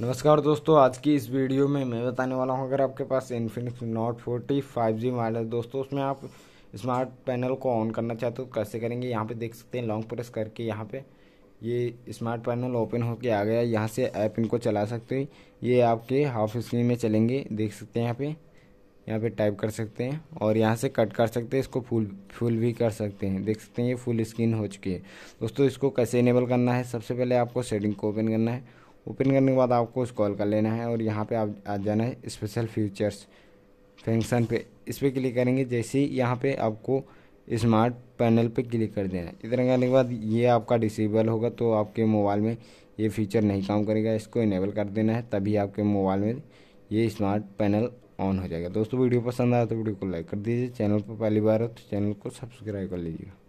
नमस्कार दोस्तों आज की इस वीडियो में मैं बताने वाला हूं अगर आपके पास Infinix Note forty five G है दोस्तों उसमें आप स्मार्ट पैनल को ऑन करना चाहते हो तो कैसे करेंगे यहाँ पे देख सकते हैं लॉन्ग प्रेस करके यहाँ पे ये स्मार्ट पैनल ओपन होके आ गया यहाँ से ऐप इनको चला सकते हो ये आपके हाफ स्क्रीन में चलेंगे देख सकते हैं यहाँ पे यहाँ पर टाइप कर सकते हैं और यहाँ से कट कर सकते हैं इसको फुल फुल भी कर सकते हैं देख सकते हैं ये फुल स्क्रीन हो चुकी है दोस्तों इसको कैसे इनेबल करना है सबसे पहले आपको सेटिंग को ओपन करना है ओपन करने के बाद आपको कॉल कर लेना है और यहाँ पे आप आ जाना है स्पेशल फीचर्स फंक्शन पे इस पर क्लिक करेंगे जैसे ही यहाँ पे आपको स्मार्ट पैनल पे क्लिक कर देना है इतना करने के बाद ये आपका डिसेबल होगा तो आपके मोबाइल में ये फीचर नहीं काम करेगा इसको इनेबल कर देना है तभी आपके मोबाइल में ये स्मार्ट पैनल ऑन हो जाएगा दोस्तों वीडियो पसंद आया तो वीडियो को लाइक कर दीजिए चैनल पर पहली बार हो तो चैनल को सब्सक्राइब कर लीजिएगा